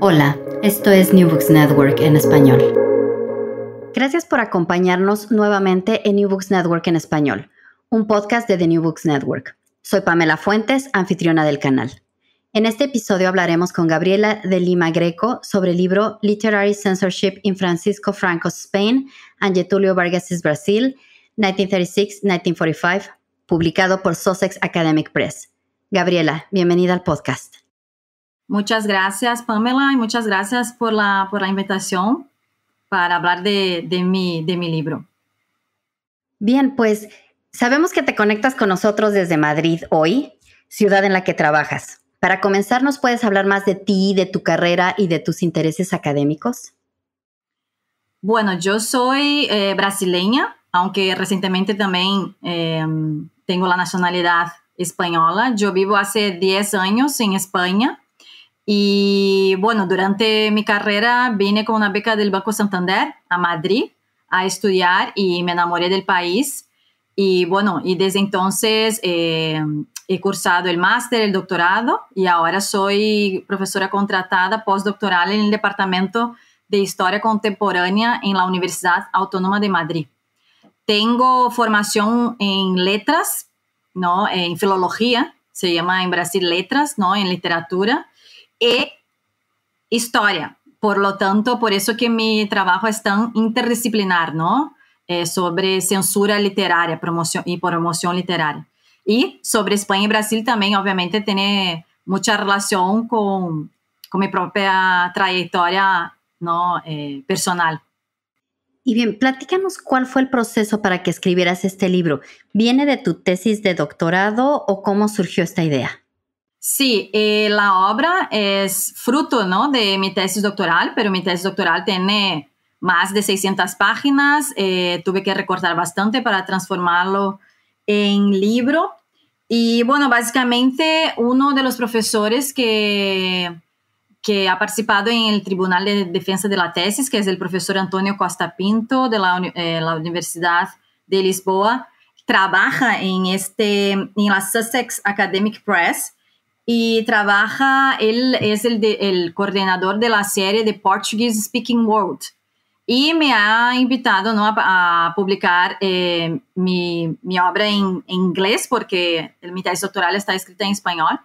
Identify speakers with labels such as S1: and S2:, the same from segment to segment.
S1: Hola, esto es New Books Network en español. Gracias por acompañarnos nuevamente en New Books Network en español, un podcast de The New Books Network. Soy Pamela Fuentes, anfitriona del canal. En este episodio hablaremos con Gabriela de Lima Greco sobre el libro Literary Censorship in Francisco Franco's Spain and Getulio Vargas's Brasil, 1936-1945, publicado por Sussex Academic Press. Gabriela, bienvenida al podcast.
S2: Muchas gracias, Pamela, y muchas gracias por la, invitación para hablar de, de, mi, de mi
S1: libro. Bien, pues sabemos que te conectas con nosotros desde Madrid hoy, ciudad en la que trabajas. Para comenzar, ¿nos puedes hablar más de ti, de tu carrera y de tus intereses académicos?
S2: Bueno, yo soy eh, brasileña, aunque recientemente también eh, tengo la nacionalidad española. Yo vivo hace 10 años en España y bueno, durante mi carrera vine con una beca del Banco Santander a Madrid a estudiar y me enamoré del país. Y bueno, y desde entonces eh, he cursado el máster, el doctorado y ahora soy profesora contratada postdoctoral en el Departamento de Historia Contemporánea en la Universidad Autónoma de Madrid. Tengo formación en letras, ¿no? En filología, se llama en Brasil letras, ¿no? En literatura e historia. Por lo tanto, por eso que mi trabajo es tan interdisciplinar, ¿no? Eh, sobre censura literaria y promoción literaria. Y sobre España y Brasil también, obviamente, tiene mucha relación con, mi propia trayectoria ¿no? Eh, personal.
S1: Y bien, platícanos cuál fue el proceso para que escribieras este libro. ¿Viene de tu tesis de doctorado o cómo surgió esta idea?
S2: Sí, eh, la obra es fruto ¿no? de mi tesis doctoral, pero mi tesis doctoral tiene más de 600 páginas. Eh, tuve que recortar bastante para transformarlo en libro. Y bueno, básicamente uno de los profesores que, que ha participado en el Tribunal de Defensa de la Tesis, que es el profesor Antonio Costa Pinto de la, eh, Universidad de Lisboa, trabaja en, este, en la Sussex Academic Press y trabaja, él es el, de, el, coordinador de la serie de Portuguese Speaking World y me ha invitado ¿no? a, a, publicar eh, mi, mi, obra en, en, inglés porque mi tesis doctoral está escrita en español.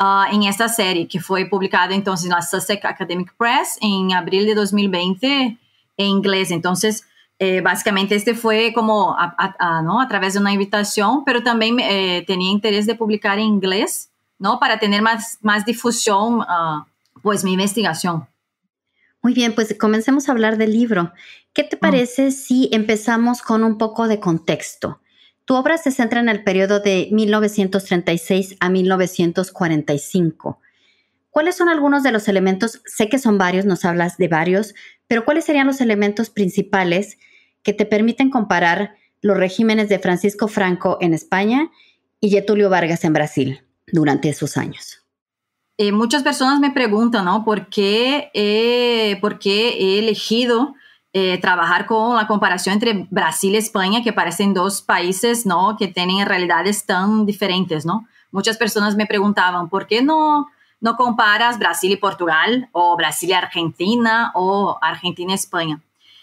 S2: Uh, en esta serie que fue publicada entonces en la Sussex Academic Press en abril de 2020 en inglés. Entonces, eh, básicamente este fue como a, a, a, ¿no? a través de una invitación, pero también eh, tenía interés de publicar en inglés ¿no? Para tener más, difusión, ah, pues mi
S1: investigación. Muy bien, pues comencemos a hablar del libro. ¿Qué te ah. parece si empezamos con un poco de contexto? Tu obra se centra en el periodo de 1936 a 1945. ¿Cuáles son algunos de los elementos? Sé que son varios, nos hablas de varios, pero ¿cuáles serían los elementos principales que te permiten comparar los regímenes de Francisco Franco en España y Getúlio Vargas en Brasil? durante esos años.
S2: Eh, muchas personas me preguntan, ¿no? ¿Por qué, eh, por qué he elegido eh, trabajar con la comparación entre Brasil y España, que parecen dos países, ¿no? Que tienen realidades tan diferentes, ¿no? Muchas personas me preguntaban, ¿por qué no, no comparas Brasil y Portugal o Brasil y Argentina o Argentina y España?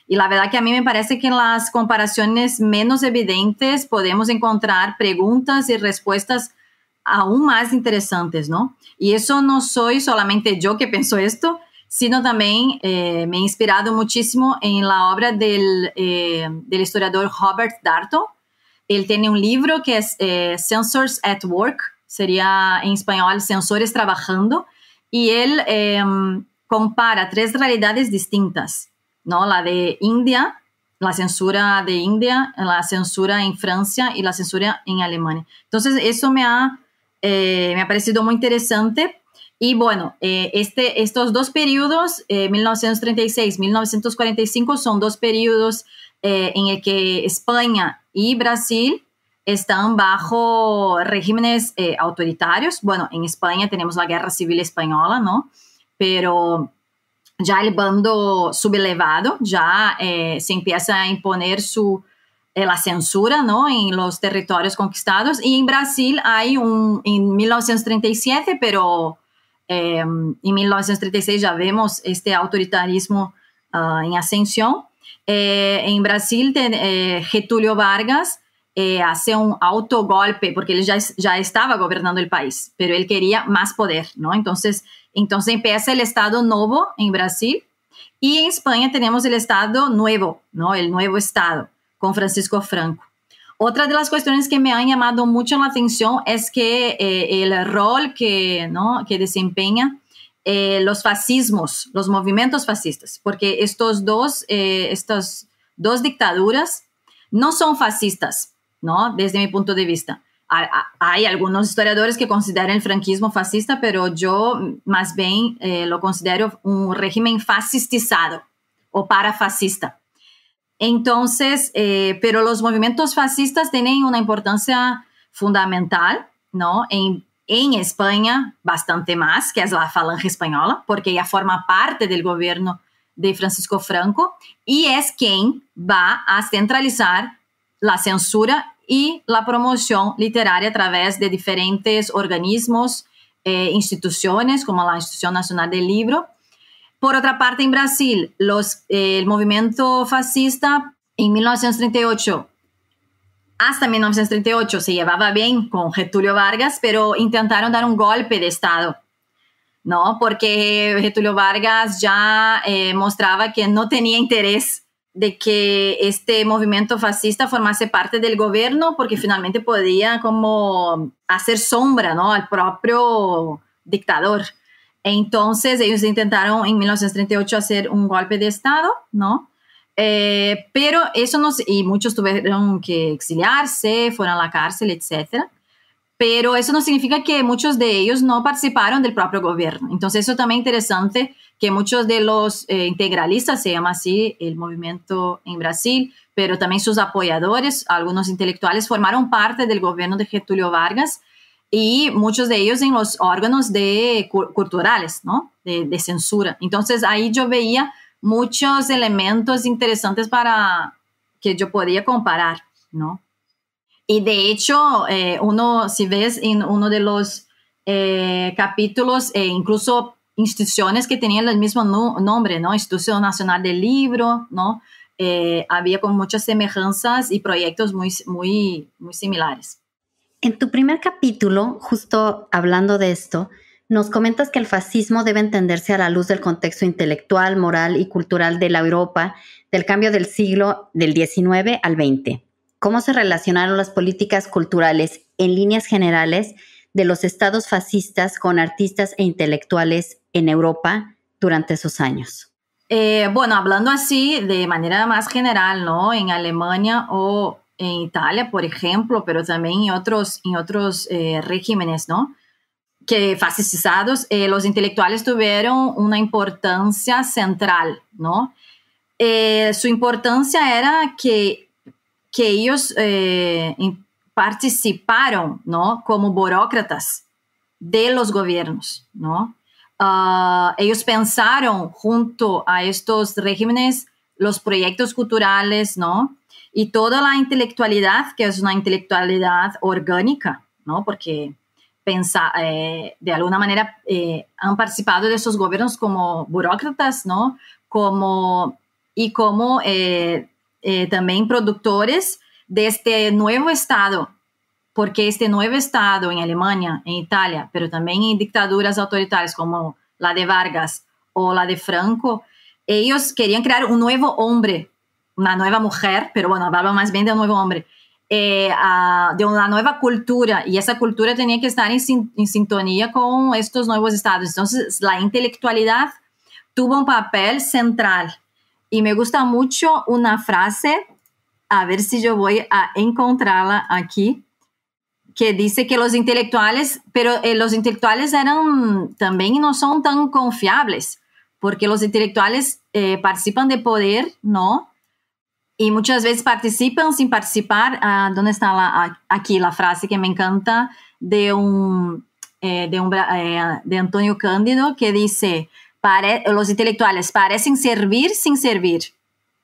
S2: Y la verdad que a mí me parece que en las comparaciones menos evidentes podemos encontrar preguntas y respuestas aún más interesantes, ¿no? Y eso no soy solamente yo que pienso esto, sino también eh, me he inspirado muchísimo en la obra del, eh, del, historiador Robert Darto. Él tiene un libro que es eh, Sensors at Work, sería en español Sensores Trabajando, y él compara tres realidades distintas, ¿no? La de India, la censura de India, la censura en Francia y la censura en Alemania. Entonces, eso me ha Eh, me ha parecido muy interesante. Y bueno, eh, este, estos dos periodos, 1936-1945, eh, son dos periodos en el que España y Brasil están bajo regímenes autoritarios. Bueno, en España tenemos la Guerra Civil Española, ¿no? Pero ya el bando sublevado ya se empieza a imponer su, eh, la censura ¿no? en los territorios conquistados. Y en Brasil hay un, en 1937, pero em, en 1936 ya vemos este autoritarismo ah, en ascensión. Eh, en Brasil, Getulio eh, Getúlio Vargas hace un autogolpe porque él ya, ya estaba gobernando el país, pero él quería más poder, ¿no? Entonces, entonces empieza el Estado Novo en Brasil y en España tenemos el Estado Nuevo, ¿no? El Nuevo Estado con Francisco Franco. Otra de las cuestiones que me han llamado mucho la atención es que eh, el rol que, ¿no? que desempeña eh, los fascismos, los movimientos fascistas, porque estos dos, eh, estas dos dictaduras no son fascistas, ¿no? Desde mi punto de vista. Hay algunos historiadores que consideran el franquismo fascista, pero yo más bien lo considero un régimen fascistizado o parafascista. Entonces, eh, pero los movimientos fascistas tienen una importancia fundamental, ¿no? En, en España, bastante más, que es la falange española, porque ella forma parte del gobierno de Francisco Franco y es quien va a centralizar la censura y la promoción literaria a través de diferentes organismos, eh, instituciones, como la Institución Nacional del Libro, Por otra parte, en Brasil, los, eh, el movimiento fascista en 1938 hasta 1938 se llevaba bien con Getulio Vargas, pero intentaron dar un golpe de Estado, ¿no? Porque Getulio Vargas ya eh, mostraba que no tenía interés de que este movimiento fascista formase parte del gobierno, porque finalmente podía como hacer sombra, ¿no? Al propio dictador. Entonces ellos intentaron en 1938 hacer un golpe de Estado, ¿no? Eh, pero eso nos, y muchos tuvieron que exiliarse, fueron a la cárcel, etcétera. Pero eso no significa que muchos de ellos no participaron del propio gobierno. Entonces eso también es interesante que muchos de los eh, integralistas, se llama así el movimiento en Brasil, pero también sus apoyadores, algunos intelectuales, formaron parte del gobierno de Getulio Vargas y muchos de ellos en los órganos de, culturales, ¿no? De, censura. Entonces ahí yo veía muchos elementos interesantes para que yo podía comparar, ¿no? Y de hecho, eh, uno, si ves en uno de los eh, capítulos, eh, incluso instituciones que tenían el mismo nombre, ¿no? Institución Nacional del Libro, ¿no? había con muchas semejanzas y proyectos muy, muy, muy similares.
S1: En tu primer capítulo, justo hablando de esto, nos comentas que el fascismo debe entenderse a la luz del contexto intelectual, moral y cultural de la Europa del cambio del siglo del XIX al XX. ¿Cómo se relacionaron las políticas culturales en líneas generales de los estados fascistas con artistas e intelectuales en Europa durante esos años?
S2: Eh, bueno, hablando así de manera más general, ¿no? En Alemania o Em Itália, por exemplo, mas também em outros en otros eh, regímenes, ¿no? Que fascistizados, eh, los intelectuales tuvieron una central, não. Eh, su importância era que, que ellos eh, participaram, não, Como burócratas de los governos, não. Uh, ah, ellos junto a estos regímenes los proyectos culturales, ¿no? Y toda la intelectualidad, que es una intelectualidad orgánica, ¿no? Porque pensa, eh, de alguna manera eh, han participado de esos gobiernos como burócratas, ¿no? Como, y como eh, también productores de este nuevo Estado, porque este nuevo Estado en Alemania, en Italia, pero también en dictaduras autoritarias como la de Vargas o la de Franco, ellos querían crear un nuevo hombre, una nueva mujer, pero bueno, hablaba más bien de un nuevo hombre, eh, a, de una nueva cultura, y esa cultura tenía que estar en, sin, en, sintonía con estos nuevos estados. Entonces, la intelectualidad tuvo un papel central. Y me gusta mucho una frase, a ver si yo voy a encontrarla aquí, que dice que los intelectuales, pero eh, los intelectuales eran también no son tan confiables porque los intelectuales eh, participan de poder, ¿no? Y muchas veces participan sin participar. Ah, ¿Dónde está la, aquí la frase que me encanta de un, eh, eh, de, Antonio Cándido que dice, los intelectuales parecen servir sin servir,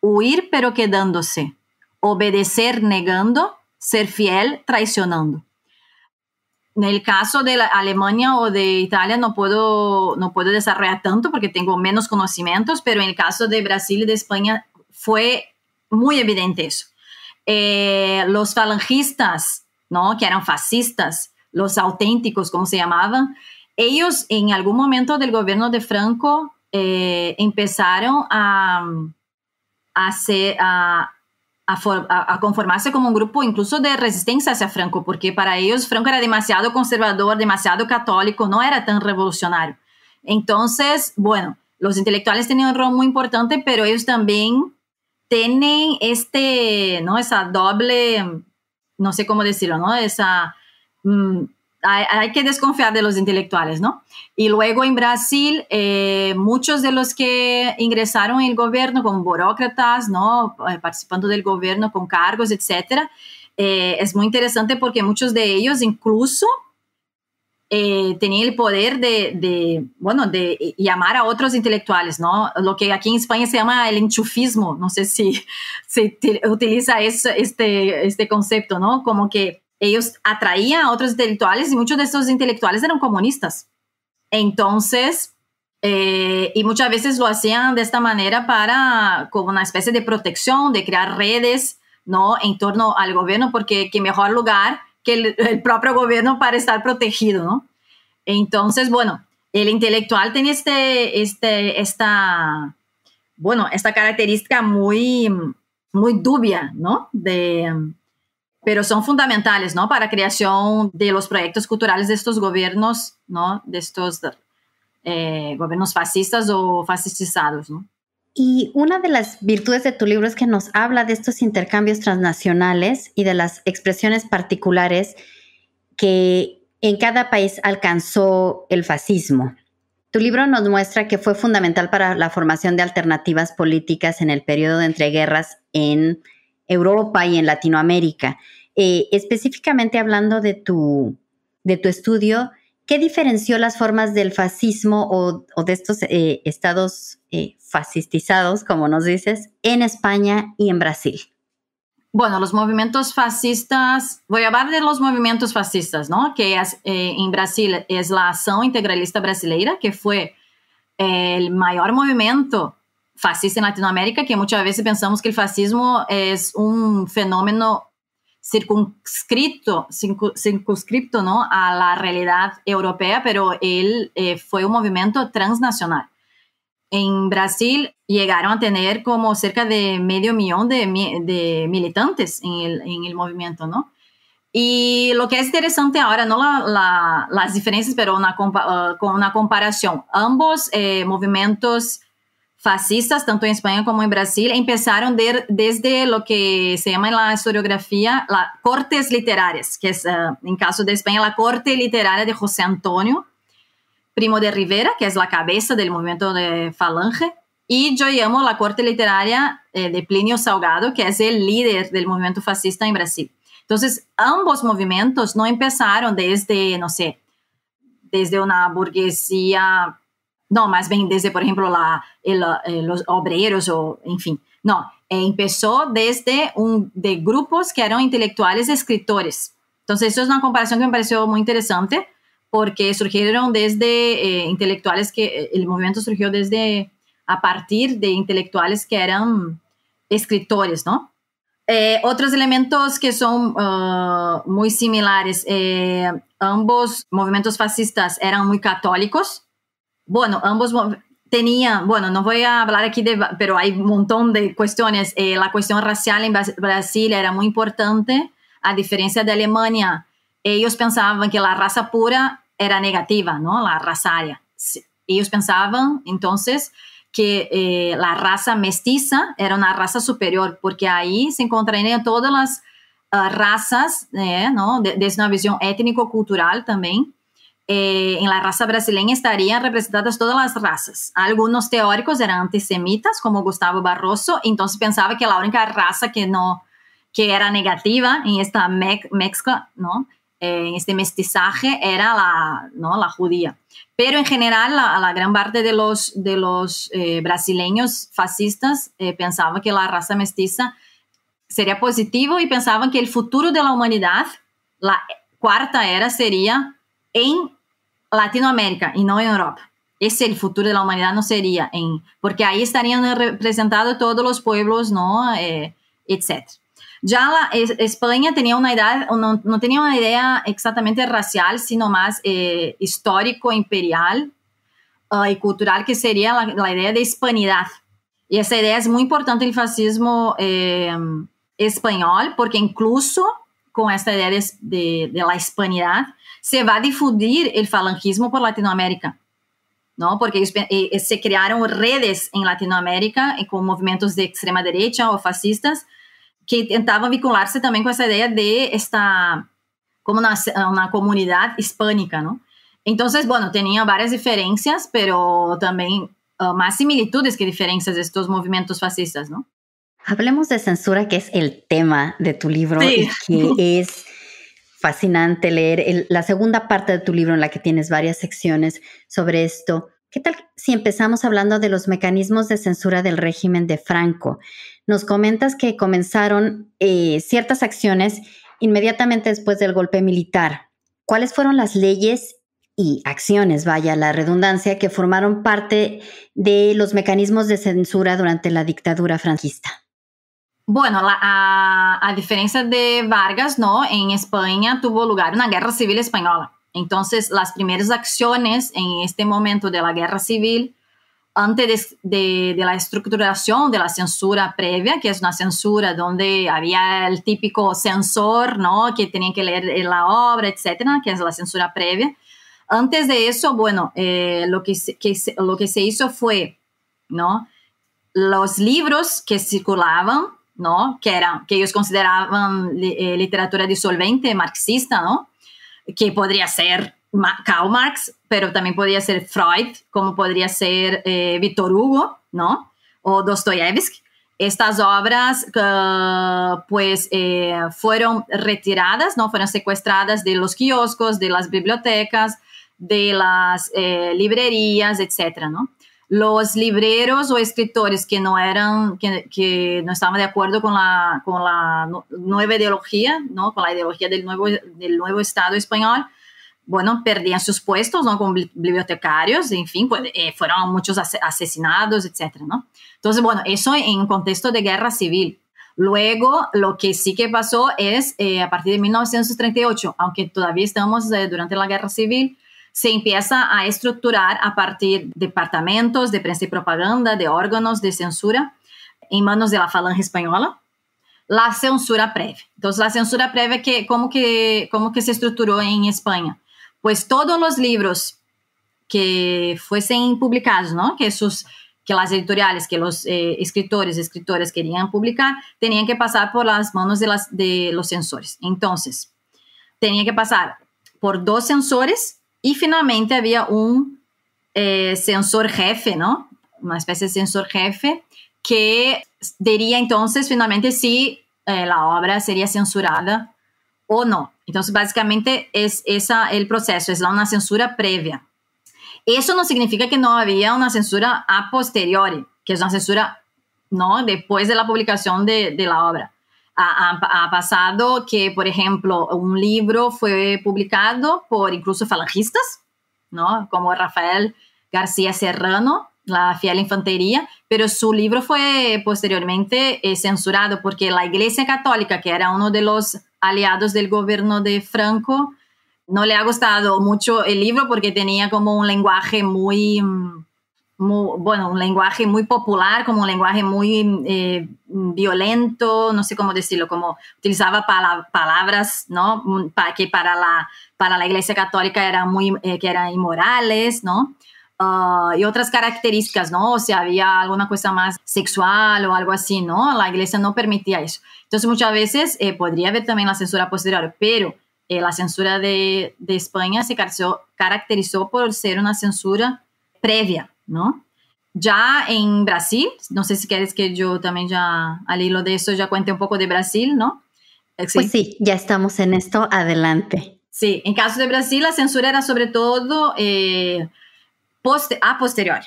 S2: huir pero quedándose, obedecer negando, ser fiel traicionando en el caso de Alemania o de Italia no puedo, no puedo desarrollar tanto porque tengo menos conocimientos, pero en el caso de Brasil y de España fue muy evidente eso. Eh, los falangistas, ¿no? que eran fascistas, los auténticos, como se llamaban, ellos en algún momento del gobierno de Franco eh, empezaron a, a, hacer, a, a, for, a, a conformar-se como um grupo incluso de resistência a Franco, porque para eles Franco era demasiado conservador, demasiado católico, não era tão revolucionário. Então, bueno, os intelectuais têm um rol muito importante, mas eles também têm este, não, essa doble, não sei como dizer, não, essa mm, hay, que desconfiar de los intelectuales, ¿no? Y luego en Brasil, eh, muchos de los que ingresaron en el gobierno como burócratas, ¿no? Eh, participando del gobierno con cargos, etcétera, eh, es muy interesante porque muchos de ellos incluso tenían el poder de, bueno, de llamar a otros intelectuales, ¿no? Lo que aquí en España se llama el enchufismo, no sé si se utiliza este, este concepto, ¿no? Como que ellos atraían a otros intelectuales y muchos de esos intelectuales eran comunistas. Entonces, eh, y muchas veces lo hacían de esta manera para, como una especie de protección, de crear redes, ¿no? En torno al gobierno, porque qué mejor lugar que el, propio gobierno para estar protegido, ¿no? Entonces, bueno, el intelectual tiene este, este, esta, bueno, esta característica muy, muy dubia, ¿no? De, pero son fundamentales ¿no? para creación de los proyectos culturales de estos gobiernos, ¿no? de estos eh, gobiernos fascistas o fascistizados.
S1: Y una de las virtudes de tu libro es que nos habla de estos intercambios transnacionales y de las expresiones particulares que en cada país alcanzó el fascismo. Tu libro nos muestra que fue fundamental para la formación de alternativas políticas en el periodo de entreguerras en Europa y en Latinoamérica. Eh, específicamente hablando de tu, de tu estudio, ¿qué diferenció las formas del fascismo o, de estos eh, estados eh, fascistizados, como nos dices, en España y en Brasil?
S2: Bueno, los movimientos fascistas, voy a hablar de los movimientos fascistas, ¿no? Que en Brasil es la Acción Integralista Brasileira, que fue el mayor movimiento fascista em Latinoamérica, que muitas vezes pensamos que o fascismo é um fenômeno circunscrito, circunscrito ¿no? a la realidade europeia, mas ele eh, um movimento transnacional. Em Brasil chegaram a ter como cerca de meio milhão de, de militantes no el, E el, que é interessante agora não la, la, mas diferencias, pero una, eh, Ambos eh, fascistas, tanto em Espanha como em Brasil, começaram de, desde o que se chama na historiografia la cortes literárias, que é, uh, caso de Espanha, a corte literária de José Antonio, primo de Rivera, que é a cabeça do movimento de Falange, e eu llamo la corte literária eh, de Plínio Salgado, que é o líder do movimento fascista em Brasil. Então, ambos movimentos não começaram desde, não sei, desde uma burguesia não, mas bem desde, por exemplo, lá, eh, eh, os obreros ou enfim. Não, no, eh, desde um de grupos que intelectuais e escritores. Então, isso é uma comparação que me pareceu muito interessante, porque surgiram desde eh, que, o movimento surgiu desde, a partir de intelectuais que eram escritores, não? Eh, elementos que são uh, similares, eh, ambos movimentos fascistas eram muito católicos, bueno, ambos tenían, bueno, no voy a hablar aquí de, pero hay un montón de cuestiones. Eh, la cuestión racial en Brasil era muy importante, a diferencia de Alemania. Ellos pensaban que la raza pura era negativa, ¿no? La razaria. Ellos pensaban entonces que eh, la raza mestiza era una raza superior, porque ahí se encontrarían todas las uh, razas, eh, ¿no? desde una visión étnico-cultural también. Eh, en la raza brasileña estarían representadas todas las razas. Algunos teóricos eran antisemitas, como Gustavo Barroso, entonces pensaba que la única raza que no que era negativa en esta mezcla, ¿no? Eh, en este mestizaje era la, ¿no? la judía. Pero en general la, la gran parte de los, de los eh, brasileños fascistas pensaban que la raza mestiza sería positivo y pensaban que el futuro de la humanidad, la cuarta era, sería en Latinoamérica y no en Europa. Ese el futuro de la humanidad no sería en, porque ahí estarían representados todos los pueblos, ¿no? Eh, etc. Ya la, España tenía una edad, no, tenía una idea exactamente racial, sino más eh, histórico, imperial eh, y cultural, que sería la, idea de hispanidad. Y esa idea es muy importante en el fascismo eh, español, porque incluso con esta idea de la hispanidad, se vai difundir o falangismo por Latinoamérica. Não, porque se criaram redes em Latinoamérica com movimentos de extrema direita ou fascistas que tentavam vincular-se também com essa ideia de esta como na, na comunidade hispânica, não? Então, bueno, tinham várias diferenças, mas também uh, mais similitudes que diferenças estes movimentos fascistas, não?
S1: Hablemos de censura, que é o tema de tu livro sí. que é fascinante leer la segunda parte de tu libro en la que tienes varias secciones sobre esto. ¿Qué tal si empezamos hablando de los mecanismos de censura del régimen de Franco? Nos comentas que comenzaron eh, ciertas acciones inmediatamente después del golpe militar. ¿Cuáles fueron las leyes y acciones, vaya la redundancia, que formaron parte de los mecanismos de censura durante la dictadura franquista?
S2: Bueno, a, diferencia de Vargas, ¿no? En España tuvo lugar una guerra civil española. Entonces, las primeras acciones en este momento de la guerra civil, antes de, la estructuración de la censura previa, que es una censura donde había el típico censor, ¿no? Que tenía que leer la obra, etcétera, que es la censura previa. Antes de eso, bueno, eh, lo, que, lo que se hizo fue, ¿no? Los libros que circulaban ¿no? Que, era, que ellos consideraban eh, literatura disolvente marxista, Que podría ser Karl Marx, pero también podría ser Freud, como podría ser eh, Víctor Hugo, ¿no? O Dostoyevsky. Estas obras, eh, pues, eh, fueron retiradas, ¿no? Fueron secuestradas de los kioscos, de las bibliotecas, de las librerías, etcétera, los libreros o escritores que no eran, que, no estaban de acuerdo con la, nueva ideología, ¿no? con la ideología del nuevo, del nuevo Estado español, bueno, perdían sus puestos, ¿no? como bibliotecarios, en fin, pues, eh, fueron muchos asesinados, etcétera, ¿no? Entonces, bueno, eso en un contexto de guerra civil. Luego, lo que sí que pasó es, eh, a partir de 1938, aunque todavía estamos eh, durante la guerra civil, se empieza a estructurar a partir de departamentos de prensa y propaganda, de órganos de censura en manos de la falange española, la censura prévia. Então, a censura prévia que como que como que se estruturou em Espanha? Pois todos os livros que fossem publicados, não? Que sus que as editoriais, que os eh, escritores, escritoras queriam publicar, tinham que passar por las manos de, las, de los censores. Então, tinham que passar por dois censores Y finalmente había un eh, censor jefe, ¿no? Una especie de censor jefe que diría entonces finalmente si eh, la obra sería censurada o no. Entonces, básicamente es esa el proceso, es una censura previa. Eso no significa que no había una censura a posteriori, que es una censura no después de la publicación de la obra. Ha, pasado que, por ejemplo, un libro fue publicado por incluso falangistas, ¿no? Como Rafael García Serrano, La fiel infantería, pero su libro fue posteriormente eh, censurado porque la Iglesia Católica, que era uno de los aliados del gobierno de Franco, no le ha gustado mucho el libro porque tenía como un lenguaje muy... Mm, bueno, un lenguaje muy popular, como un lenguaje muy eh, violento, no sé cómo decirlo, como utilizaba palabras, ¿no? que para la, para la Iglesia Católica eran muy, eh, que eran inmorales, ¿no? Ah, y otras características, ¿no? O si había alguna cosa más sexual o algo así, ¿no? La iglesia no permitía eso. Entonces, muchas veces eh, podría haber también la censura posterior, pero la censura de, de España se caracterizó por ser una censura previa, ¿no? Ya en Brasil, no sé si quieres que yo también ya al hilo de eso ya cuente un poco de Brasil, ¿no?
S1: Eh, pues sí, ya estamos en esto, adelante.
S2: Sí, en caso de Brasil la censura era sobre todo eh, a posteriori.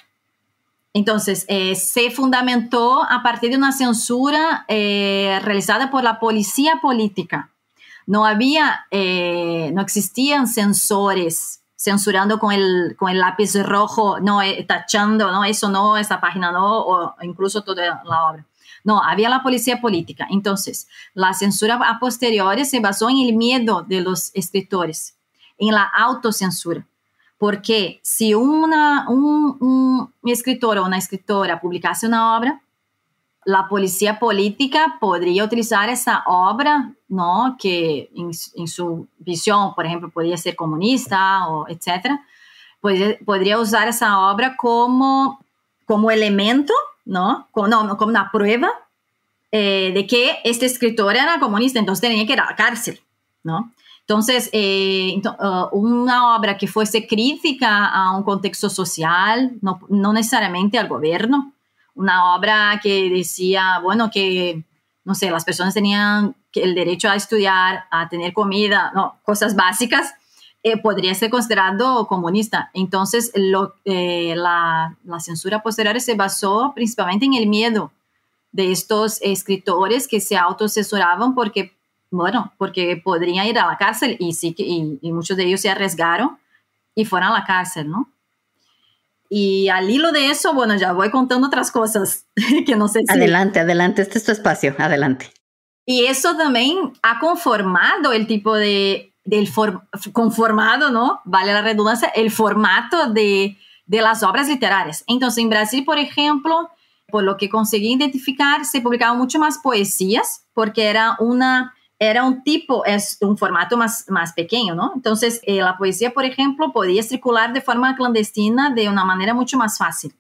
S2: Entonces, eh, se fundamentó a partir de una censura realizada por la policía política. No había, no existían censores censurando con el, con el lápiz rojo, no, eh, tachando, no, eso no, esa página no, o incluso toda la obra. No, había la policía política. Entonces, la censura a posteriori se basó en el miedo de los escritores, en la autocensura. Porque si una, un, un escritor o una escritora publicase una obra, la policía política podría utilizar esa obra, ¿no? Que en, su visión, por ejemplo, podría ser comunista o etcétera, podría, pues, eh, podría usar esa obra como, como elemento, ¿no? Como, como una prueba eh, de que este escritor era comunista, entonces tenía que ir a la cárcel, ¿no? Entonces, eh, uh, una obra que fuese crítica a un contexto social, no necesariamente al gobierno, una obra que decía, bueno, que, no sé, las personas tenían el derecho a estudiar, a tener comida, no, cosas básicas, eh, podría ser considerado comunista. Entonces, lo, eh, la, censura posterior se basó principalmente en el miedo de estos escritores que se autocensuraban porque, bueno, porque podrían ir a la cárcel y, sí, y, y muchos de ellos se arriesgaron y fueron a la cárcel, ¿no? Y al hilo de eso, bueno, ya voy contando otras cosas
S1: que no sé si... Adelante, adelante, este es tu espacio, adelante.
S2: Y eso también ha conformado el tipo de, del conformado, ¿no? Vale la redundancia, el formato de, de las obras literarias. Entonces, en Brasil, por ejemplo, por lo que conseguí identificar, se publicaban mucho más poesías, porque era una era un tipo, es un formato más, más pequeño, ¿no? Entonces, eh, la poesía, por ejemplo, podía circular de forma clandestina de una manera mucho más fácil.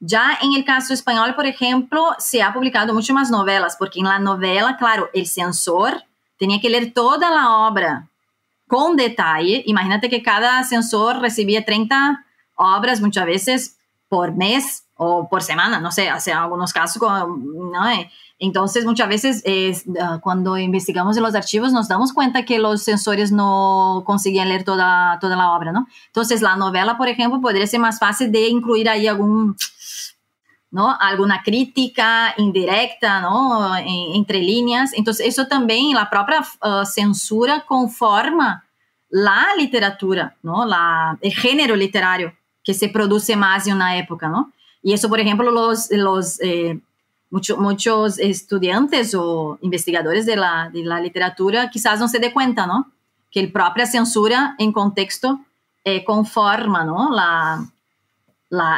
S2: Ya en el caso español, por ejemplo, se ha publicado mucho más novelas, porque en la novela, claro, el censor tenía que leer toda la obra con detalle. Imagínate que cada censor recibía 30 obras muchas veces por mes o por semana, no sé, hace algunos casos, ¿no? então muitas vezes quando eh, ah, investigamos os arquivos archivos nos damos cuenta que os sensores não conseguiam leer toda, toda a obra, então Entonces, a novela, por exemplo poderia ser mais fácil de incluir aí algum ¿no? Alguna crítica indirecta, ¿no? En, entre líneas. Entonces, eso también, la propia uh, censura conforma la literatura, ¿no? La, el género literario que se produce más en una época, ¿no? Y eso, por ejemplo, los, los eh, muchos estudiantes o investigadores de la, literatura quizás no se dé cuenta, ¿no? Que la propia censura en contexto eh, conforma, ¿no? La,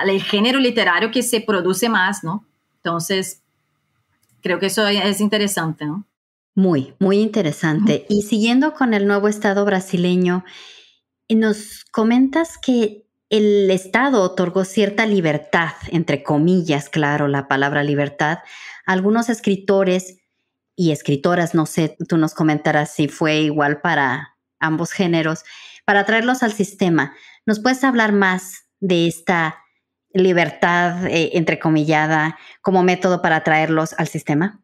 S2: el género literario que se produce más, ¿no? Entonces, creo que eso es interesante,
S1: Muy, muy interesante. Y siguiendo con el nuevo Estado brasileño, nos comentas que el Estado otorgó cierta libertad, entre comillas, claro, la palabra libertad, algunos escritores y escritoras, no sé, tú nos comentarás si fue igual para ambos géneros, para traerlos al sistema. ¿Nos puedes hablar más de esta libertad, entre eh, entrecomillada, como método para traerlos al sistema?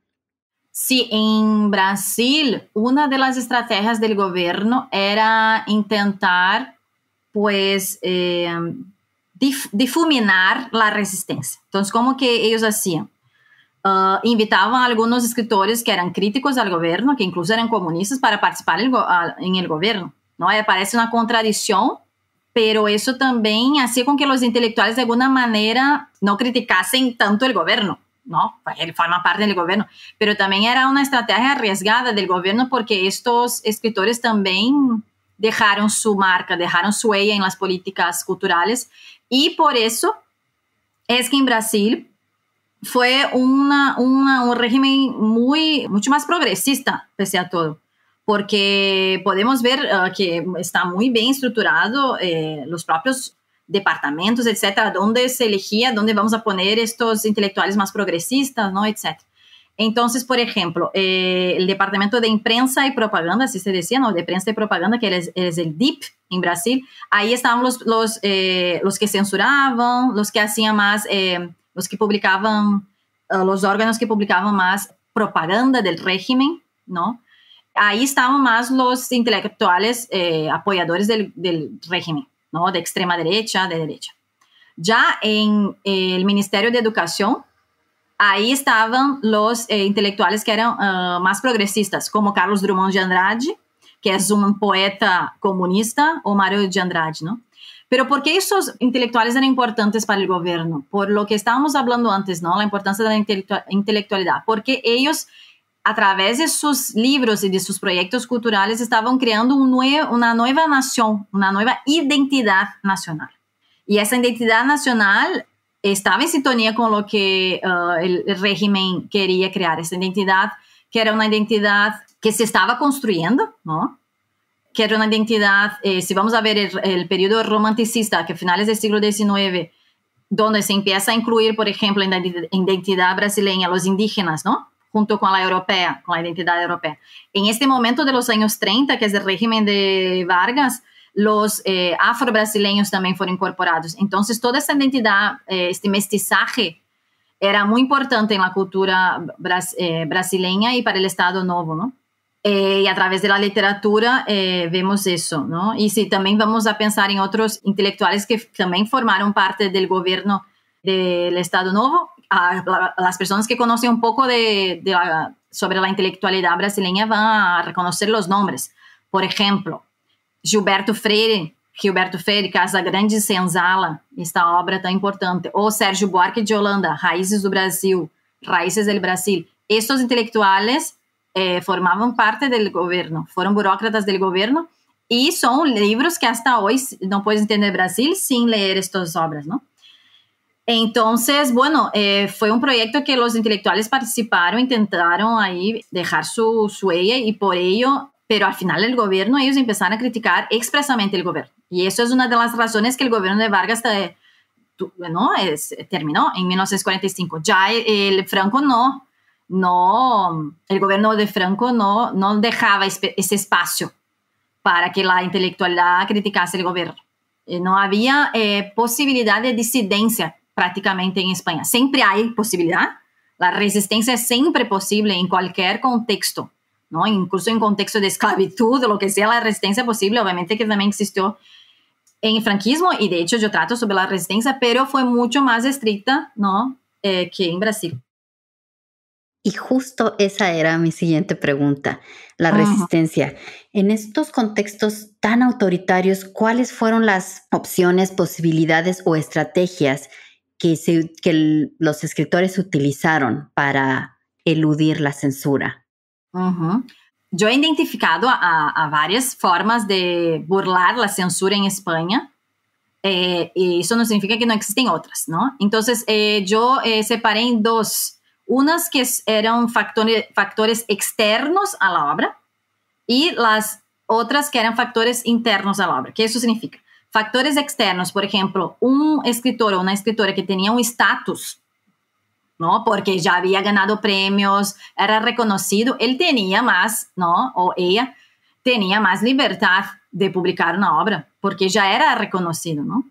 S2: Sí, en Brasil, una de las estrategias del gobierno era intentar pues, eh, difuminar la resistencia. Entonces, ¿cómo que ellos hacían? Ah, invitaban a algunos escritores que eran críticos al gobierno, que incluso eran comunistas, para participar en el gobierno. ¿no? Eh, parece una contradicción, pero eso también hacía con que los intelectuales de alguna manera no criticasen tanto el gobierno. ¿no? Pues, él forma parte del gobierno, pero también era una estrategia arriesgada del gobierno porque estos escritores también dejaron su marca, dejaron su huella en las políticas culturales y por eso es que en Brasil fue una, un régimen muy, mucho más progresista, pese a todo, porque podemos ver eh, que está muy bien estructurado eh, los propios departamentos, etcétera, donde se elegía, dónde vamos a poner estos intelectuales más progresistas, ¿no? etcétera. Entonces, por ejemplo, eh, el Departamento de Imprensa y Propaganda, si se decía, ¿no? De Prensa y Propaganda, que es, el DIP en Brasil, ahí estaban los, eh, los, que censuraban, los que hacían más, eh, los que publicaban, los órganos que publicaban más propaganda del régimen, ¿no? Ahí estaban más los intelectuales apoyadores del, del régimen, ¿no? De extrema derecha, de derecha. Ya en el Ministerio de Educación, Aí estavam os eh, que eram uh, progressistas, como Carlos Drummond de Andrade, que é um poeta comunista, ou Mario de Andrade, não? Pero ¿por que esses intelectuais eram importantes para o governo? Por lo que estávamos falando antes, não? A importância da intelectualidade, porque eles, através de seus livros e de seus projetos culturais, estavam criando um nue uma nova nação, uma nova identidade nacional. E essa identidade nacional estaba en sintonía con lo que ah, el régimen quería crear, esa identidad, que era una identidad que se estaba construyendo, ¿no? que era una identidad, eh, si vamos a ver el, periodo romanticista, que a finales del siglo XIX, donde se empieza a incluir, por ejemplo, en la identidad brasileña los indígenas, ¿no? junto con la europea, con la identidad europea. En este momento de los años 30, que es el régimen de Vargas, los eh, afro-brasileños también fueron incorporados. Entonces, toda esa identidad, eh, este mestizaje, era muy importante en la cultura eh, brasileña y para el Estado Novo ¿no? y a través de la literatura vemos eso, ¿no? Y si también vamos a pensar en otros intelectuales que también formaron parte del gobierno del Estado Novo las personas que conocen un poco sobre la intelectualidad brasileña van a reconocer los nombres. Por ejemplo, Gilberto Freire, Gilberto Freire, Casa Grande Senzala, esta obra tão importante. ou Sérgio Buarque de Holanda, Raízes do Brasil, Raízes do Brasil. Estes intelectuais eh, formavam parte do governo, foram burócratas do governo e são livros que até hoje não pode entender Brasil sem ler estas obras, não? Então, bueno, eh, foi um projeto que os intelectuais participaram tentaram aí deixar sua huella e por ello Pero al final el gobierno, ellos empezaron a criticar expresamente el gobierno. Y eso es una de las razones que el gobierno de Vargas es, terminó en 1945. Ya el, Franco no, no, el gobierno de Franco no, no dejaba ese espacio para que la intelectualidad criticase el gobierno. Eh, no había eh, posibilidad de disidencia prácticamente en España. Siempre hay posibilidad. La resistencia es siempre posible en cualquier contexto. Incluso en contexto de esclavitud o lo que sea, la resistencia posible, obviamente que también existió en el franquismo y de hecho yo trato sobre la resistencia, pero fue mucho más estricta, ¿no? Eh, que en Brasil.
S1: Y justo esa era mi siguiente pregunta, la resistencia. En estos contextos tan autoritarios, ¿cuáles fueron las opciones, posibilidades o estrategias que, que los escritores utilizaron para eludir la censura?
S2: Yo he identificado a, varias formas de burlar la censura en España. Eh, y eso no significa que no existen otras, ¿no? Entonces, eh, yo eh, separé en dos. Unas que eran factores externos a la obra y las otras que eran factores internos a la obra. ¿Qué eso significa? Factores externos, por ejemplo, un escritor o una escritora que tenía un estatus ¿no? Porque ya había ganado premios, era reconocido, él tenía más, ¿no? O ella tenía más libertad de publicar una obra, porque ya era reconocido, ¿no?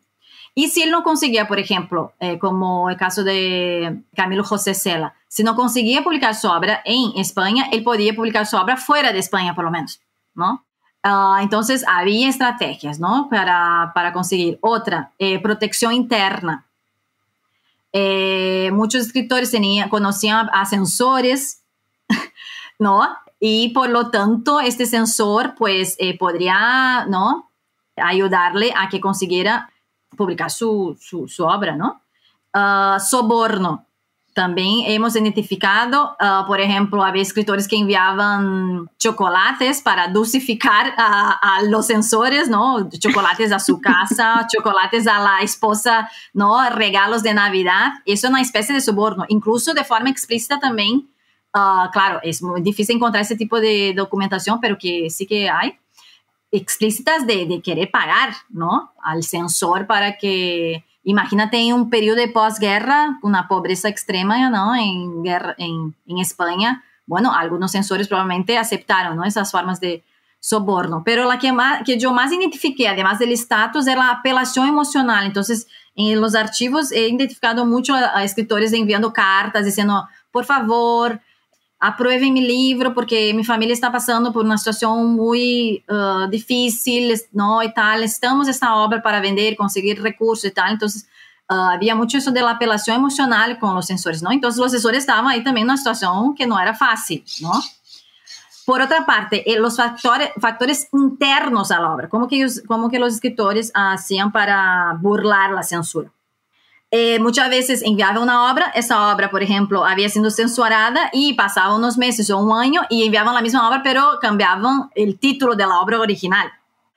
S2: Y si él no conseguía, por ejemplo, eh, como el caso de Camilo José Cela, si no conseguía publicar su obra en España, él podía publicar su obra fuera de España, por lo menos, ¿no? Uh, entonces, había estrategias, ¿no? Para, para conseguir otra, eh, protección interna Eh, muchos escritores conocían a ¿no? Y por lo tanto, este sensor, pues, eh, podría, ¿no? Ayudarle a que consiguiera publicar su, obra, ¿no? Ah, soborno. Também hemos identificado, uh, por exemplo, havia escritores que enviavam chocolates para dulcificar a, a los sensores, não Chocolates a sua casa, chocolates a la esposa, não Regalos de Navidad. Isso é uma espécie de suborno, incluso de forma explícita também. Uh, ah, claro, é muito difícil encontrar esse tipo de documentação, pero que sí que há. Explícitas de, de querer pagar, não Al sensor para que Imagina tem um período de pós-guerra com uma pobreza extrema não? Em guerra, em em Espanha, Bueno, alguns censores provavelmente aceitaram essas formas de soborno, pero la que, más, que eu mais identifiquei, además do estatus, era a apelação emocional. Então, em los archivos he identificado muito a, escritores enviando cartas dizendo, por favor, aprueben meu livro porque minha família está passando por uma situação muito uh, difícil, não e tal. Estamos essa obra para vender, conseguir recursos e tal. Então, uh, havia muito isso da apelação emocional com os sensores, não? Então, os sensores estavam aí também numa situação que não era fácil, não? Por outra parte, eh, os factores, internos à obra, como que os, como que os escritores faziam para burlar a censura? Eh, muchas veces enviaba una obra, esa obra, por ejemplo, había sido censurada y pasaban unos meses o un año y enviaban la misma obra, pero cambiaban el título de la obra original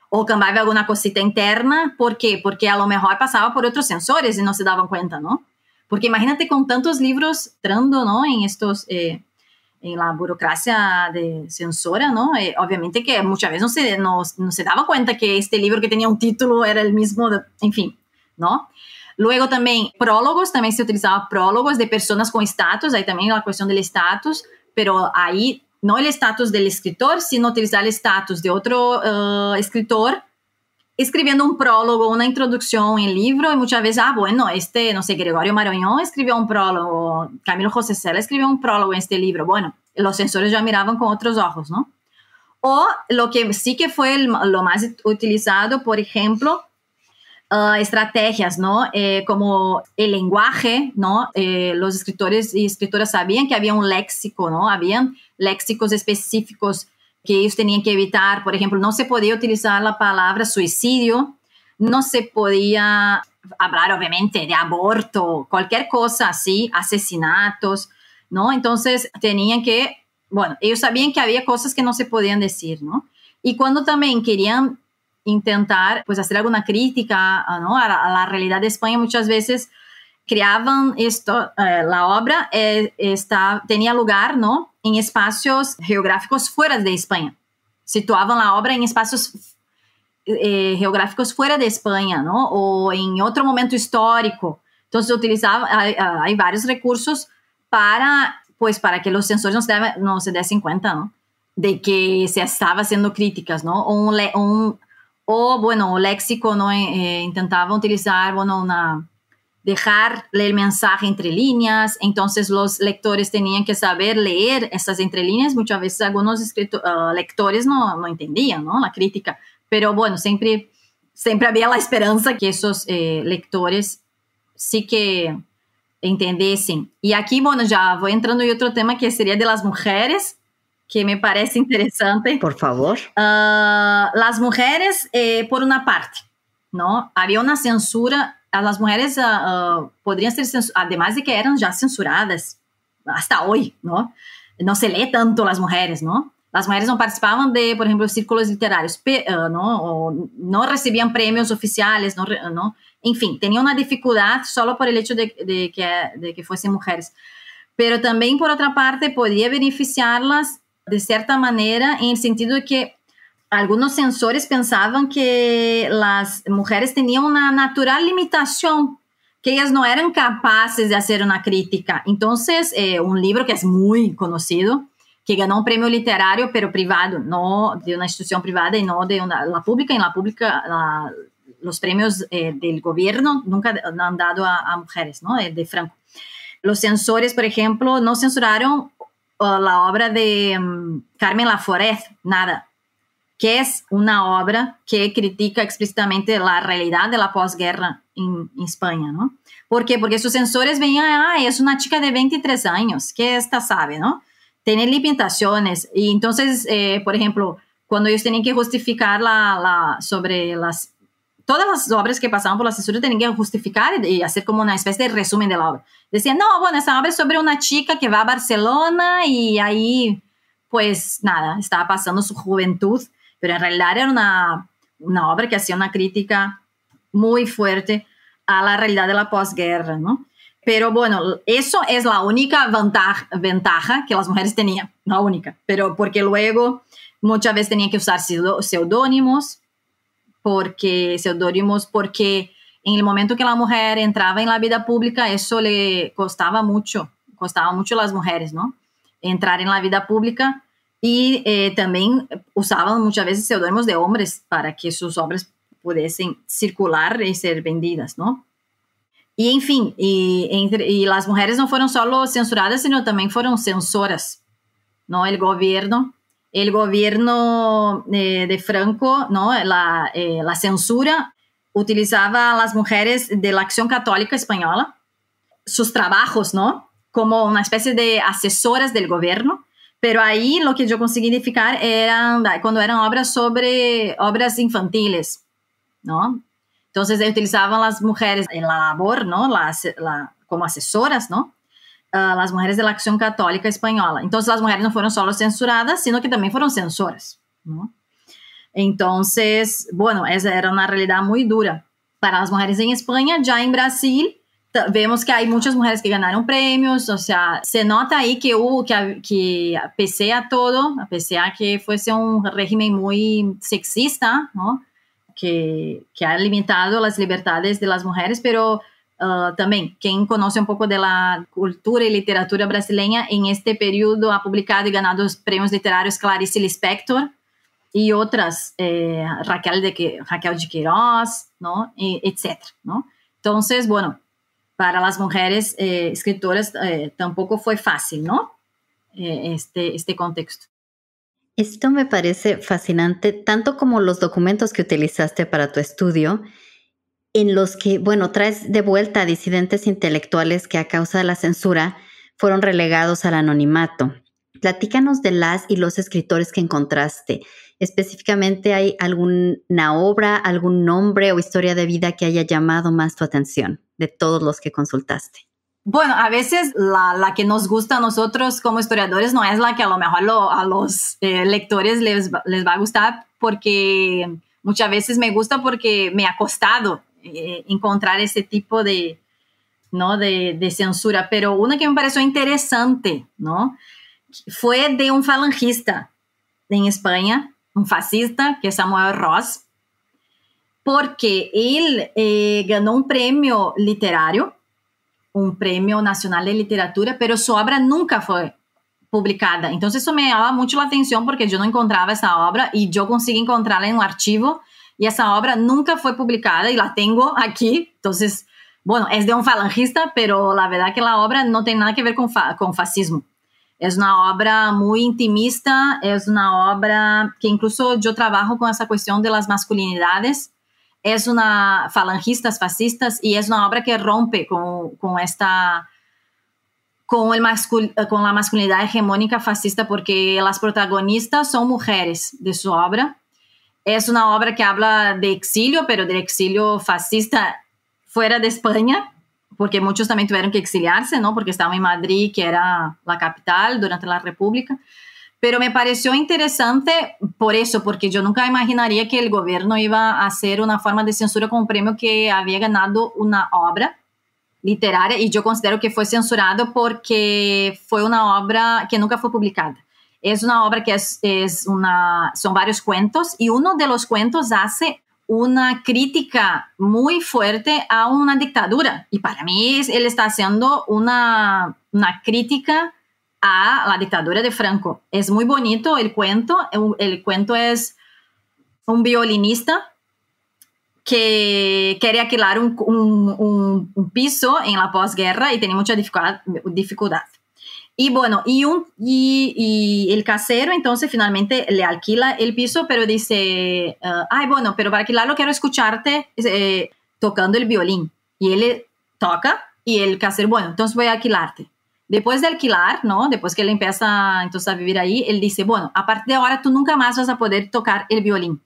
S2: o cambiaba alguna cosita interna. ¿Por qué? Porque a lo mejor pasaba por otros censores y no se daban cuenta, ¿no? Porque imagínate con tantos libros entrando, ¿no? En estos... Eh, en la burocracia de censura, ¿no? Eh, obviamente que muchas veces no se, daba cuenta que este libro que tenía un título era el mismo, en fin, ¿no? Luego también prólogos, también se utilizaba prólogos de personas con estatus, ahí también la cuestión del estatus, pero ahí no el estatus del escritor, sino utilizar el estatus de otro eh, escritor escribiendo un prólogo, una introducción en libro y muchas veces, ah, bueno, este, no sé, Gregorio Marañón escribió un prólogo, Camilo José Cela escribió un prólogo en este libro. Bueno, los censores ya miraban con otros ojos, ¿no? O lo que sí que fue lo más utilizado, por ejemplo, Ah, estrategias, ¿no? Eh, como el lenguaje, ¿no? Eh, los escritores y escritoras sabían que había un léxico, ¿no? Habían léxicos específicos que ellos tenían que evitar. Por ejemplo, no se podía utilizar la palabra suicidio, no se podía hablar, obviamente, de aborto, cualquier cosa así, asesinatos, ¿no? Entonces tenían que, bueno, ellos sabían que había cosas que no se podían decir, ¿no? Y cuando también querían intentar pues hacer alguna crítica ah, ¿no? a, la, a, la, realidad de España muchas veces creaban esto, eh, la obra eh, está, tenía lugar ¿no? en espacios geográficos fuera de España. Situaban la obra en espacios eh, geográficos fuera de España ¿no? o en otro momento histórico. Entonces utilizaba, hay, ah, hay varios recursos para, pues, para que los censores no se, deben, no se desen cuenta ¿no? de que se estaba haciendo críticas ¿no? o un, un o bueno, o léxico no eh, intentaba utilizar bueno, una, dejar el mensaje entre líneas, entonces los lectores tenían que saber leer esas entre líneas, muchas veces algunos uh, lectores no, no, entendían ¿no? la crítica, pero bueno, siempre, siempre había la esperanza que esos eh, lectores sí que entendessem. E aqui, bom, já vou entrando em outro tema que seria de las mulheres, que me parece interessante. Por favor. Uh, ah, mulheres, eh, por uma parte, não havia uma censura, as mulheres uh, ah, uh, ah, podrían ser, además de que eram já censuradas até hoje, não? Não se lê tanto as mulheres, não? As mulheres não participavam de, por exemplo, círculos literários, não? O no recibían premios oficiais, não, Enfim, tinham uma dificuldade só por el hecho de, de, que, de que fossem mulheres. Mas também, por outra parte, podia beneficiá-las de certa maneira, em sentido de que alguns sensores pensavam que as mulheres tinham uma natural limitação, que elas não eram capazes de fazer uma crítica. Entonces, eh, é um livro que é muito conhecido, que ganhou um premio literário, pero privado, não de uma instituição privada e não de uma la pública. em la pública, la, los premios eh, del gobierno nunca han dado a, a mujeres, ¿no? É? De Franco. Los censores, por ejemplo, no censuraron la obra de mm, Carmen Laforet, Nada, que es una obra que critica explícitamente la realidad de la posguerra en, España, ¿no? ¿Por qué? Porque sus censores venían ah, es una chica de 23 años, que esta sabe, ¿no? Tiene limitaciones. Y entonces, eh, por ejemplo, cuando ellos tenían que justificar la sobre las todas las obras que pasaban por la censura tenían que justificar y hacer como una especie de resumen de la obra. Decían, no, bueno, esta obra es sobre una chica que va a Barcelona y ahí, pues nada, estaba pasando su juventud, pero en realidad era una, una obra que hacía una crítica muy fuerte a la realidad de la posguerra, ¿no? Pero bueno, eso es la única ventaja, ventaja que las mujeres tenían, la única, pero porque luego muchas veces tenían que usar pseudónimos porque se pseudónimos, porque en el momento que la mujer entraba en la vida pública, eso le costaba mucho, costaba mucho a las mujeres, ¿no? Entrar en la vida pública y eh, también usaban muchas veces pseudónimos de hombres para que sus obras pudiesen circular y ser vendidas, ¿no? E, enfim, e, entre, e as mulheres não foram só censuradas, sino também foram censoras. Não, o governo el gobierno eh, de Franco, ¿no? Eh, la, censura, utilizaba a las mujeres de la Acción Católica Española, sus trabajos, ¿no? Como una especie de asesoras del gobierno. Pero ahí lo que yo conseguí identificar eran, cuando eran obras sobre obras infantiles, ¿no? Entonces utilizaban las mujeres en la labor, ¿no? Las, como asesoras, ¿no? Ah, as mulheres de la acción católica española. Então as mulheres não foram só censuradas, sino que também foram censoras. ¿no? Entonces, bueno, era uma realidade muito dura para as mulheres em Espanha. Já em Brasil vemos que há muitas mulheres que ganharam premios, Ou seja, se nota aí que hubo, que, que pese a todo, a a que fosse um regime muito sexista, que, que ha limitado as liberdades de las mas Ah, también, quien conoce un poco de la cultura y literatura brasileña, en este período ha publicado y ganado los prêmios literários Clarice Lispector y otras, eh, Raquel, de, Raquel Queiroz, ¿no? etc. Entonces, bueno, para las mujeres eh, escritoras eh, tampoco fue fácil, ¿no? este, este contexto.
S1: Esto me parece fascinante, tanto como los documentos que utilizaste para tu estudio, en los que, bueno, traes de vuelta a disidentes intelectuales que a causa de la censura fueron relegados al anonimato. Platícanos de las y los escritores que encontraste. Específicamente, ¿hay alguna obra, algún nombre o historia de vida que haya llamado más tu atención de todos los que consultaste?
S2: Bueno, a veces la, que nos gusta a nosotros como historiadores no es la que a lo mejor a los eh, lectores les, les va a gustar porque muchas veces me gusta porque me ha costado eh, encontrar esse tipo de, ¿no? De, de, censura. Pero uma que me pareceu interessante não foi de um falangista em Espanha, um fascista, que é Samuel Ross, porque ele eh, um un premio literário, um premio nacional de literatura, pero sua obra nunca foi publicada. Então isso me chamou muito a atenção porque eu não encontrava essa obra e eu consegui encontrá-la em um archivo e essa obra nunca foi publicada e la tenho aqui. Então, bueno, é de um falangista, pero la verdad que la obra não tem nada a ver com fa fascismo. É uma obra muito intimista, É uma obra que incluso eu trabalho com essa questão de las masculinidades. É una falangistas fascistas e é uma obra que rompe com con esta... com el mascul con hegemónica fascista, porque as protagonistas são mulheres de sua obra, Es una obra que habla de exilio, pero del exilio fascista fuera de España, porque muchos también tuvieron que exiliarse, ¿no? Porque estaban en Madrid, que era la capital durante la República. Pero me pareció interesante por eso, porque yo nunca imaginaría que el gobierno iba a hacer una forma de censura con un premio que había ganado una obra literaria y yo considero que fue censurado porque fue una obra que nunca fue publicada. Es una obra que es, una, son varios cuentos y uno de los cuentos hace una crítica muy fuerte a una dictadura. Y para mí él está haciendo una, crítica a la dictadura de Franco. Es muy bonito el cuento. El, cuento es un violinista que quiere alquilar un, piso en la posguerra y tiene mucha dificultad. Y bueno, y, y, el casero entonces finalmente le alquila el piso, pero dice, eh, ay, bueno, pero para alquilarlo quiero escucharte eh, tocando el violín. Y él toca y el casero, bueno, entonces voy a alquilarte. Después de alquilar, ¿no? Después que él empieza entonces a vivir ahí, él dice, bueno, a partir de ahora tú nunca más vas a poder tocar el violín,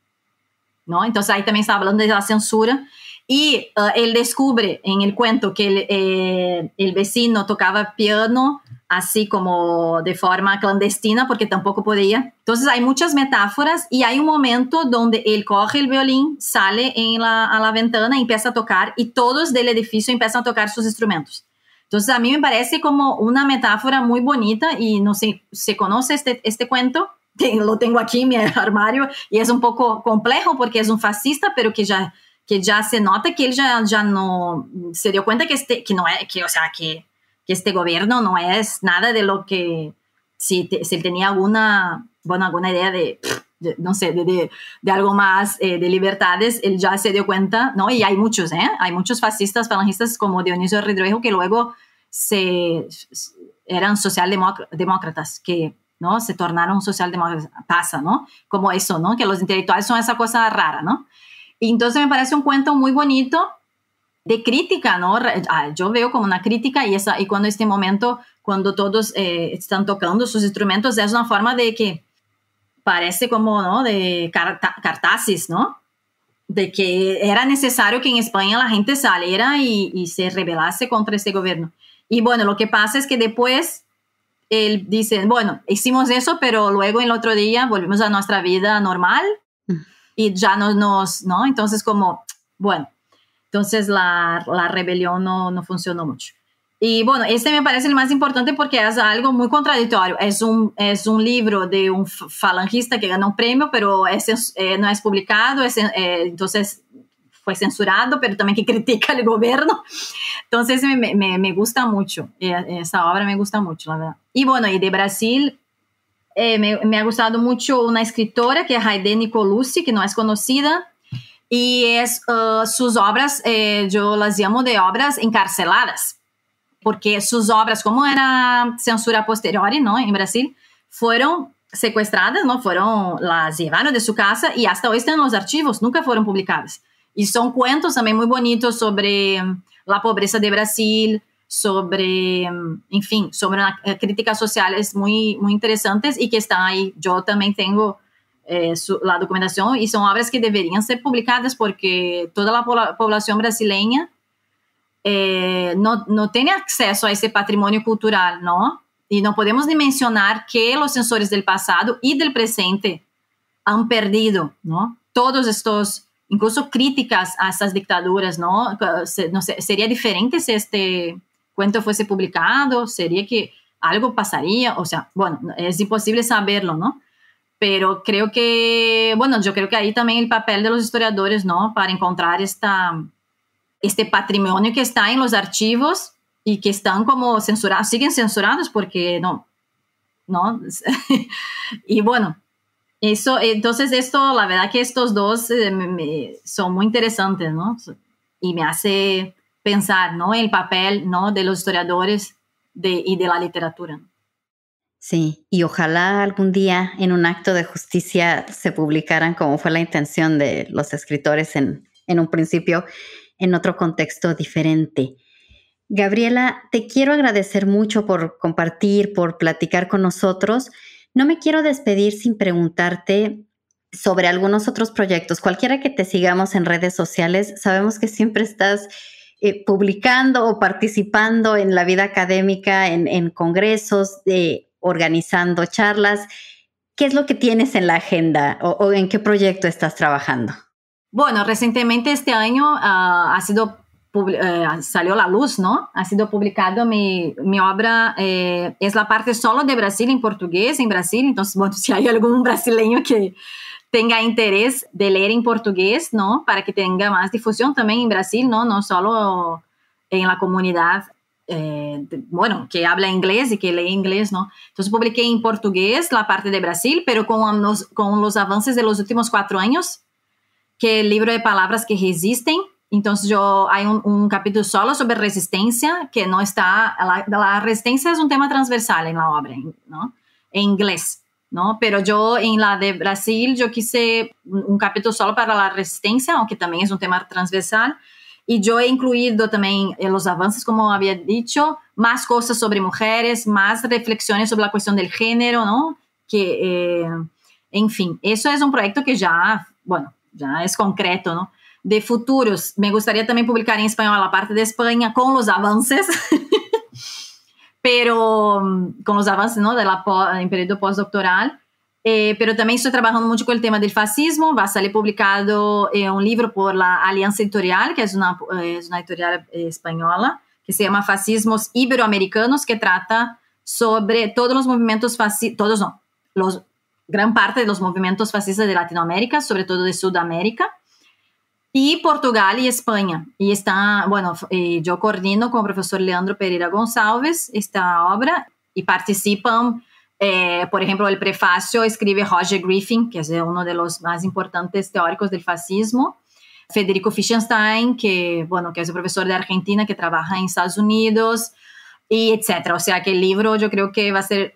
S2: ¿no? Entonces ahí también está hablando de la censura. Y eh, él descubre en el cuento que el, el vecino tocaba piano assim como de forma clandestina, porque tampouco podia. Então, há muitas metáforas e há um momento onde ele coge o violín, sale em la, a la ventana, empieza a tocar e todos dele edifício empiezan a tocar seus instrumentos. Então, a mim me parece como uma metáfora muito bonita e não sei ¿se conoce este, este cuento? Lo tengo aqui em meu armário e é um pouco complejo porque é um fascista, pero que já que já se nota que ele já já não se dio conta que, este, que não é que, ou seja que que este gobierno no es nada de lo que, si, él tenía alguna, bueno, alguna idea de, no sé, de, de, algo más, eh, de libertades, él ya se dio cuenta, ¿no? Y hay muchos, ¿eh? Hay muchos fascistas, falangistas como Dionisio Ridruejo que luego se, eran socialdemócratas, que ¿no? Se tornaron socialdemócratas. Pasa, ¿no? Como eso, ¿no? Que los intelectuales son esa cosa rara, ¿no? Y entonces me parece un cuento muy bonito de crítica, ¿no? Ah, yo veo como una crítica y, esa, y cuando este momento, cuando todos eh, están tocando sus instrumentos, es una forma de que parece como, ¿no? De cartasis, ¿no? De que era necesario que en España la gente saliera y, y se rebelase contra este gobierno. Y bueno, lo que pasa es que después él dice, bueno, hicimos eso, pero luego el otro día volvimos a nuestra vida normal mm. y ya no nos, ¿no? Entonces como, bueno, entonces la, rebelión no, no, funcionó mucho. Y bueno, este me parece el más importante porque es algo muy contradictorio. Es un, es un libro de un falangista que ganó un premio, pero eh, no es publicado, es, eh, entonces fue censurado, pero también que critica al gobierno. Entonces me, me, gusta mucho, eh, esa obra me gusta mucho, la verdad. Y bueno, y de Brasil, me, ha gustado mucho una escritora que es Heide Nicolucci, que no es conocida, e es, uh, obras, eh, yo las llamo de obras encarceladas, porque suas obras, como era censura posterior em Brasil, foram secuestradas, ¿no? fueron, las llevaron de sua casa e até hoje estão nos arquivos, nunca foram publicadas. E são cuentos também muito bonitos sobre mm, a pobreza de Brasil, sobre, mm, enfim, sobre eh, críticas sociais muito interessantes e que estão aí. Eu também tengo eh, a documentação e são obras que deveriam ser publicadas porque toda a população brasileira não brasileña eh, no, a esse patrimônio cultural, não? e não podemos dimensionar mencionar que os sensores del passado e del presente han perdido, não? Todos estes, incluso críticas a essas dictaduras, não? seria diferente se este cuento fosse publicado, seria que algo passaria? ou seja, bom, é impossível saberlo, não? pero creo que, bueno, yo creo que ahí también el papel de los historiadores, ¿no? Para encontrar esta, este patrimonio que está en los archivos y que están como censurados, siguen censurados porque no, ¿no? y bueno, eso, entonces esto, la verdad que estos dos eh, son muy interesantes, ¿no? Y me hace pensar, ¿no? El papel, ¿no? De los historiadores de, y de la literatura.
S1: Sí, y ojalá algún día en un acto de justicia se publicaran como fue la intención de los escritores en, un principio, en otro contexto diferente. Gabriela, te quiero agradecer mucho por compartir, por platicar con nosotros. No me quiero despedir sin preguntarte sobre algunos otros proyectos. Cualquiera que te sigamos en redes sociales, sabemos que siempre estás eh, publicando o participando en la vida académica, en, congresos. de eh, organizando charlas. ¿Qué es lo que tienes en la agenda o, en qué proyecto estás trabajando?
S2: Bueno, recientemente este año ah, ha sido eh, salió la luz, ¿no? Ha sido publicado mi, obra, eh, es la parte solo de Brasil en portugués, en Brasil, entonces, bueno, si hay algún brasileño que tenga interés de leer en portugués, ¿no? Para que tenga más difusión también en Brasil, ¿no? No solo en la comunidad Eh, bueno, que habla inglés y que lee inglés, ¿no? Entonces publiqué en portugués la parte de Brasil, pero con los, con los avances de los últimos cuatro años, que el libro de palabras que resisten. Entonces yo hay un, un capítulo solo sobre resistencia que no está, la, la, resistencia es un tema transversal en la obra, ¿no? En inglés, ¿no? Pero yo en la de Brasil yo quise un, un capítulo solo para la resistencia, aunque también es un tema transversal e eu he também os avanços los como havia dito mais coisas sobre mulheres mais reflexões sobre a questão do género, não Que, eh, enfim, isso é um projeto que já, bueno, já é concreto, não? De futuros, me gostaria também publicar em espanhol a parte de Espanha com os avanços, pero mm, com os avanços, não, da período eh, pós-doutoral, eh, pero también estoy trabajando mucho con el tema del fascismo. Va a salir publicado eh, é, un libro por la Alianza Editorial, que é es una, eh, es una editorial española, que se llama Fascismos Iberoamericanos, que trata sobre todos los movimientos fascistas, todos no, los, gran parte de los movimientos fascistas de Latinoamérica, sobre todo de Sudamérica, y Portugal y España. Y está, bueno, yo coordino con el profesor Leandro Pereira González esta obra y participan Eh, por ejemplo, el prefacio escribe Roger Griffin, que es uno de los más importantes teóricos del fascismo. Federico Fischenstein, que, bueno, que es un profesor de Argentina que trabaja en Estados Unidos, y etcétera. O sea que el libro yo creo que va a ser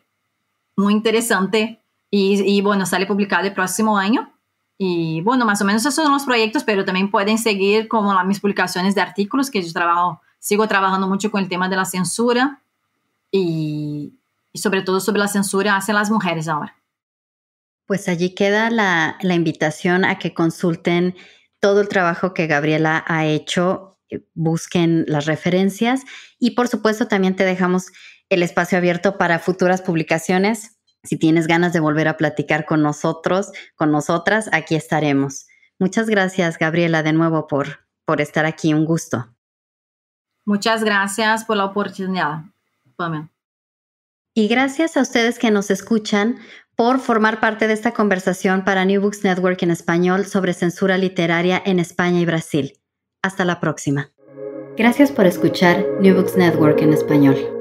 S2: muy interesante y, bueno, sale publicado el próximo año. Y bueno, más o menos esos son los proyectos, pero también pueden seguir como mis publicaciones de artículos, que yo trabajo, sigo trabajando mucho con el tema de la censura. Y, y sobre todo sobre la censura hacen las mujeres ahora.
S1: Pues allí queda la, invitación a que consulten todo el trabajo que Gabriela ha hecho, eh, busquen las referencias y por supuesto también te dejamos el espacio abierto para futuras publicaciones si tienes ganas de volver a platicar con nosotros, con nosotras, aquí estaremos. Muchas gracias, Gabriela, de nuevo por, por estar aquí. Un gusto.
S2: Muchas gracias por la oportunidad, Pamela.
S1: Y gracias a ustedes que nos escuchan por formar parte de esta conversación para New Books Network en español sobre censura literaria en España y Brasil. Hasta la próxima. Gracias por escuchar New Books Network en español.